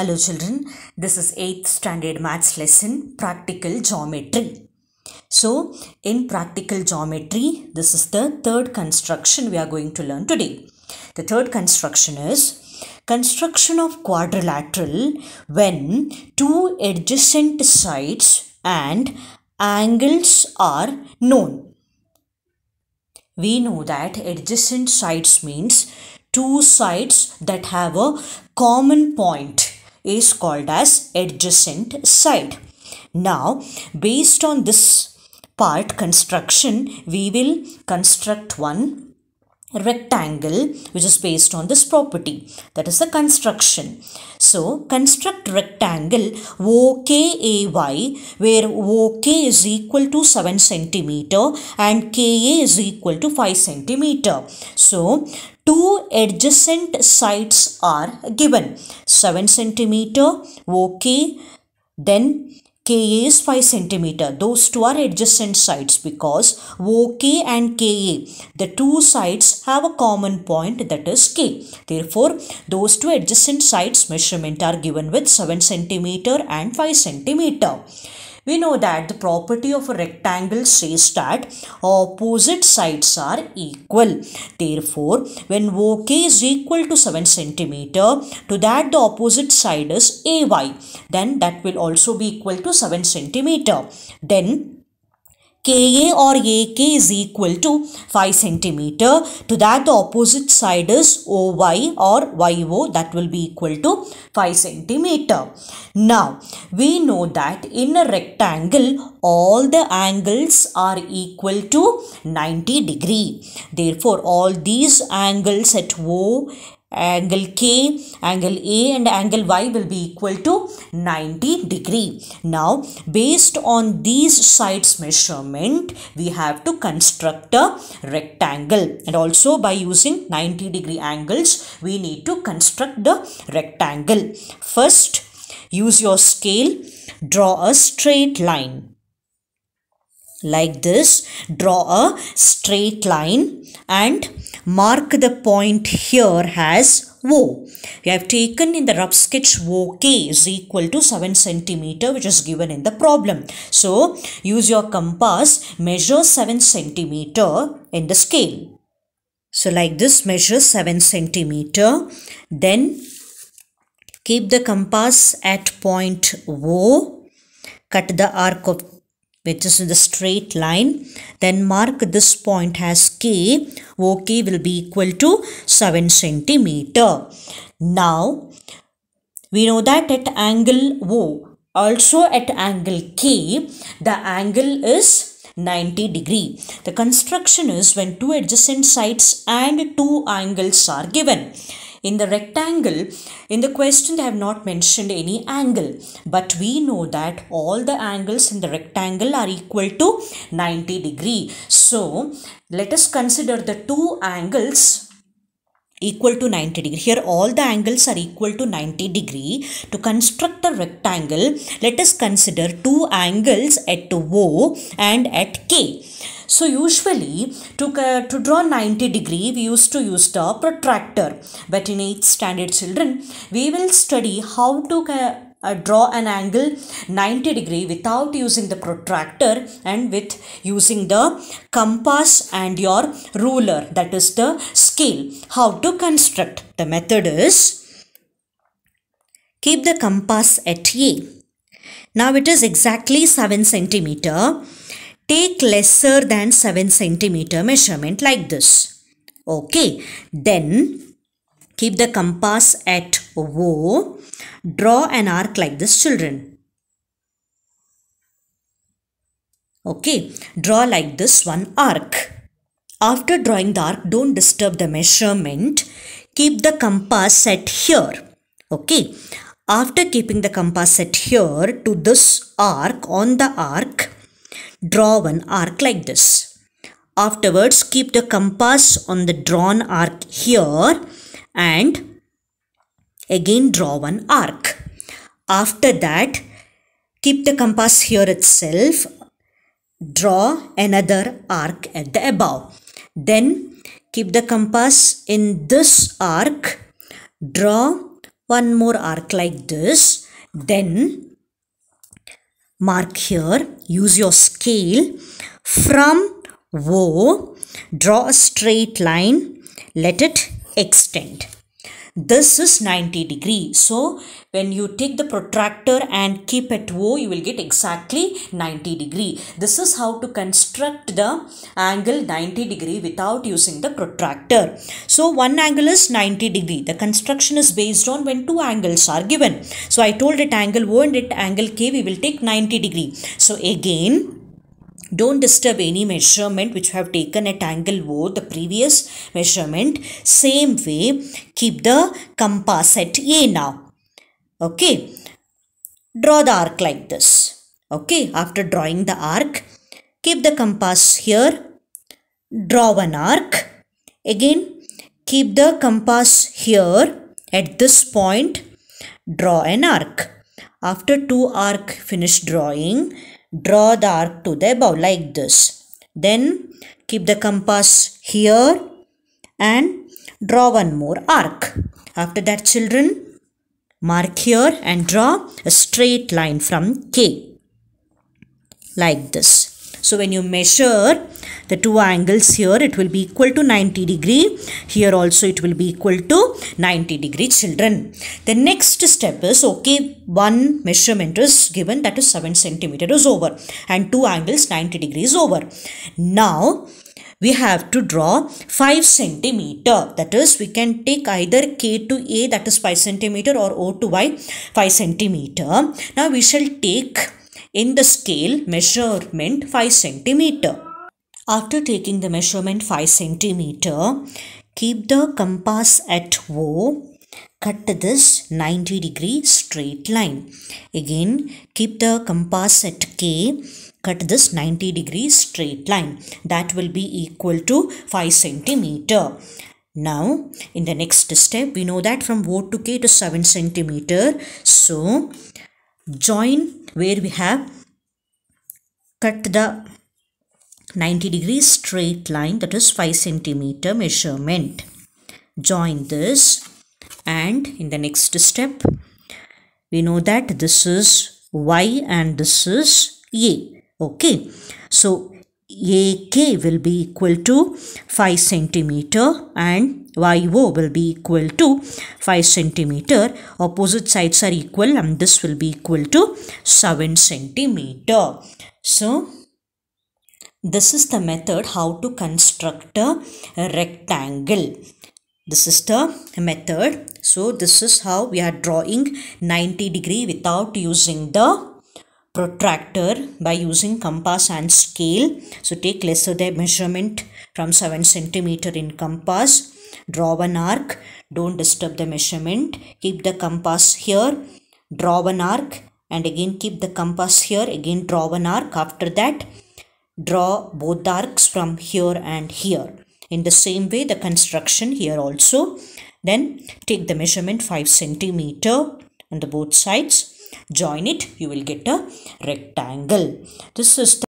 Hello children, this is 8th standard maths lesson practical geometry. So in practical geometry, this is the third construction we are going to learn today. The third construction is construction of quadrilateral when two adjacent sides and angles are known. We know that adjacent sides means two sides that have a common point is called as adjacent side. Now, based on this part construction, we will construct one rectangle which is based on this property that is the construction so construct rectangle OKAY where OK is equal to 7 centimeter and KA is equal to 5 centimeter. So two adjacent sides are given 7 centimeter OK then KA is 5 centimeter. Those two are adjacent sides because OK and KA, the two sides have a common point that is K. Therefore, those two adjacent sides measurement are given with 7 centimeter and 5 centimeter we know that the property of a rectangle says that opposite sides are equal. Therefore, when OK is equal to 7 centimeter, to that the opposite side is AY. Then that will also be equal to 7 centimeter. Then Ka or AK is equal to 5 centimeter. To that the opposite side is OY or YO that will be equal to 5 centimeter. Now we know that in a rectangle all the angles are equal to 90 degree. Therefore all these angles at O, angle K, angle A and angle Y will be equal to 90 degree. Now, based on these sides measurement, we have to construct a rectangle and also by using 90 degree angles, we need to construct the rectangle. First, use your scale, draw a straight line. Like this, draw a straight line and Mark the point here as O. We have taken in the rough sketch OK is equal to 7 centimeter which is given in the problem. So use your compass measure 7 centimeter in the scale. So like this measure 7 centimeter then keep the compass at point O cut the arc of which is in the straight line. Then mark this point as K. OK will be equal to 7 centimeter. Now, we know that at angle O, also at angle K, the angle is 90 degree. The construction is when two adjacent sides and two angles are given. In the rectangle, in the question, they have not mentioned any angle, but we know that all the angles in the rectangle are equal to 90 degree. So let us consider the two angles equal to 90 degree here all the angles are equal to 90 degree to construct a rectangle let us consider two angles at o and at k so usually to, uh, to draw 90 degree we used to use the protractor but in 8th standard children we will study how to uh, draw an angle 90 degree without using the protractor and with using the compass and your ruler that is the scale how to construct the method is keep the compass at a now it is exactly 7 centimeter take lesser than 7 centimeter measurement like this. Okay, then keep the compass at O, draw an arc like this children. Okay, draw like this one arc. After drawing the arc, don't disturb the measurement. Keep the compass at here. Okay, after keeping the compass set here to this arc on the arc Draw one arc like this. Afterwards, keep the compass on the drawn arc here and again draw one arc. After that, keep the compass here itself. Draw another arc at the above. Then keep the compass in this arc. Draw one more arc like this. Then Mark here, use your scale. From O, draw a straight line, let it extend this is 90 degree so when you take the protractor and keep at O you will get exactly 90 degree this is how to construct the angle 90 degree without using the protractor so one angle is 90 degree the construction is based on when two angles are given so I told it angle O and it angle K we will take 90 degree so again don't disturb any measurement which you have taken at angle O, the previous measurement. Same way, keep the compass at A now. Okay. Draw the arc like this. Okay. After drawing the arc, keep the compass here. Draw an arc. Again, keep the compass here. At this point, draw an arc. After two arc finish drawing, draw the arc to the bow like this. Then keep the compass here and draw one more arc. After that children, mark here and draw a straight line from K like this. So when you measure the two angles here, it will be equal to 90 degree. Here also it will be equal to 90 degree children. The next step is, okay, one measurement is given that is 7 centimeter is over and two angles 90 degrees over. Now, we have to draw 5 centimeter that is we can take either k to a that is 5 centimeter or o to y 5 centimeter now we shall take in the scale measurement 5 centimeter. After taking the measurement 5 centimeter, keep the compass at O. Cut this 90 degree straight line. Again, keep the compass at K. Cut this 90 degree straight line. That will be equal to 5 centimeter. Now, in the next step, we know that from O to K to 7 centimeter. So, join where we have cut the 90 degree straight line that is 5 centimeter measurement join this and in the next step we know that this is y and this is a okay so AK will be equal to 5 centimeter and YO will be equal to 5 centimeter. Opposite sides are equal and this will be equal to 7 centimeter. So, this is the method how to construct a rectangle. This is the method. So, this is how we are drawing 90 degree without using the protractor by using compass and scale. So take lesser the measurement from 7 centimeter in compass. Draw an arc. Don't disturb the measurement. Keep the compass here. Draw an arc and again keep the compass here. Again draw an arc. After that draw both arcs from here and here. In the same way the construction here also. Then take the measurement 5 centimeter on the both sides join it you will get a rectangle this is